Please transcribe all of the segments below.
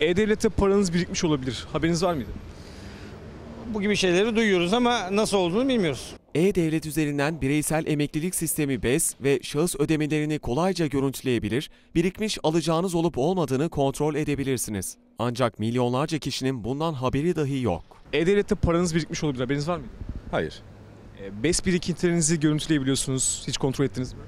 E-Devlet'te paranız birikmiş olabilir. Haberiniz var mıydı? Bu gibi şeyleri duyuyoruz ama nasıl olduğunu bilmiyoruz. E-Devlet üzerinden bireysel emeklilik sistemi BES ve şahıs ödemelerini kolayca görüntüleyebilir, birikmiş alacağınız olup olmadığını kontrol edebilirsiniz. Ancak milyonlarca kişinin bundan haberi dahi yok. E-Devlet'te paranız birikmiş olabilir. Haberiniz var mıydı? Hayır. E, BES birikintilerinizi görüntüleyebiliyorsunuz. Hiç kontrol ettiniz mi?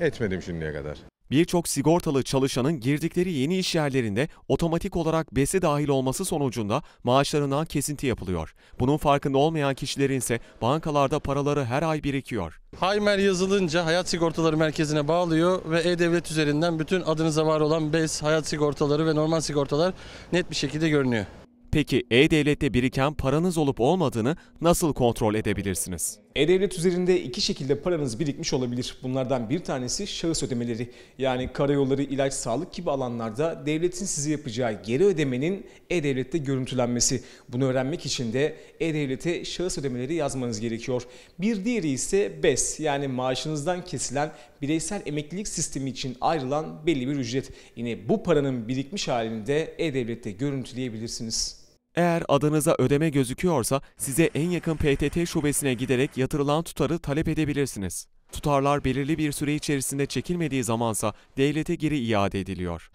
Etmedim şimdiye kadar. Birçok sigortalı çalışanın girdikleri yeni iş yerlerinde otomatik olarak BES'e dahil olması sonucunda maaşlarından kesinti yapılıyor. Bunun farkında olmayan kişilerin ise bankalarda paraları her ay birikiyor. Haymer yazılınca Hayat Sigortaları Merkezi'ne bağlıyor ve E-Devlet üzerinden bütün adınıza var olan BES, hayat sigortaları ve normal sigortalar net bir şekilde görünüyor. Peki E-Devlet'te biriken paranız olup olmadığını nasıl kontrol edebilirsiniz? E-Devlet üzerinde iki şekilde paranız birikmiş olabilir. Bunlardan bir tanesi şahıs ödemeleri. Yani karayolları, ilaç, sağlık gibi alanlarda devletin size yapacağı geri ödemenin E-Devlet'te görüntülenmesi. Bunu öğrenmek için de E-Devlet'e şahıs ödemeleri yazmanız gerekiyor. Bir diğeri ise BES yani maaşınızdan kesilen bireysel emeklilik sistemi için ayrılan belli bir ücret. Yine bu paranın birikmiş halini de E-Devlet'te görüntüleyebilirsiniz. Eğer adınıza ödeme gözüküyorsa size en yakın PTT şubesine giderek yatırılan tutarı talep edebilirsiniz. Tutarlar belirli bir süre içerisinde çekilmediği zamansa devlete geri iade ediliyor.